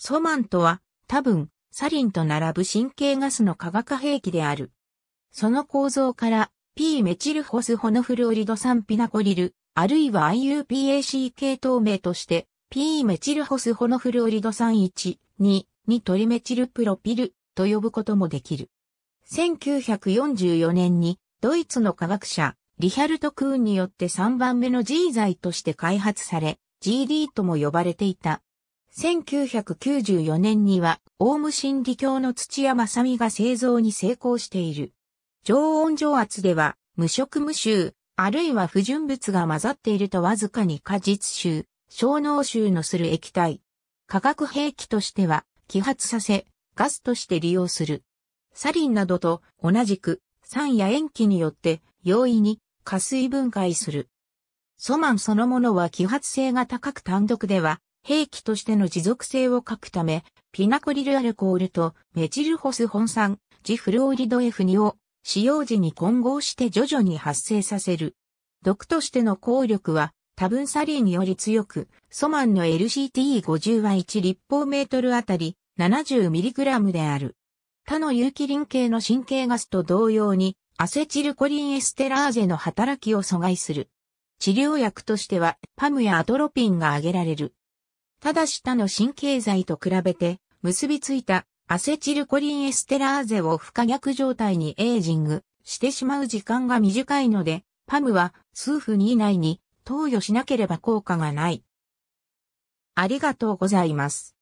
ソマンとは、多分、サリンと並ぶ神経ガスの化学兵器である。その構造から、P メチルホスホノフルオリド酸ピナコリル、あるいは IUPAC 系統名として、P メチルホスホノフルオリド酸1、2、2トリメチルプロピルと呼ぶこともできる。1944年に、ドイツの科学者、リヒャルト・クーンによって3番目の G 剤として開発され、GD とも呼ばれていた。1994年には、オウム真理教の土屋正美が製造に成功している。常温常圧では、無色無臭、あるいは不純物が混ざっているとわずかに果実臭、小脳臭のする液体。化学兵器としては、揮発させ、ガスとして利用する。サリンなどと同じく酸や塩基によって容易に加水分解する。ソマンそのものは揮発性が高く単独では兵器としての持続性を欠くため、ピナクリルアルコールとメチルホス本酸、ジフルオリド F2 を使用時に混合して徐々に発生させる。毒としての効力は多分サリーにより強く、ソマンの l c t 5 0は1立方メートルあたり 70mg である。他の有機リン系の神経ガスと同様に、アセチルコリンエステラーゼの働きを阻害する。治療薬としては、パムやアトロピンが挙げられる。ただし他の神経剤と比べて、結びついたアセチルコリンエステラーゼを不可逆状態にエイジングしてしまう時間が短いので、パムは数分以内に投与しなければ効果がない。ありがとうございます。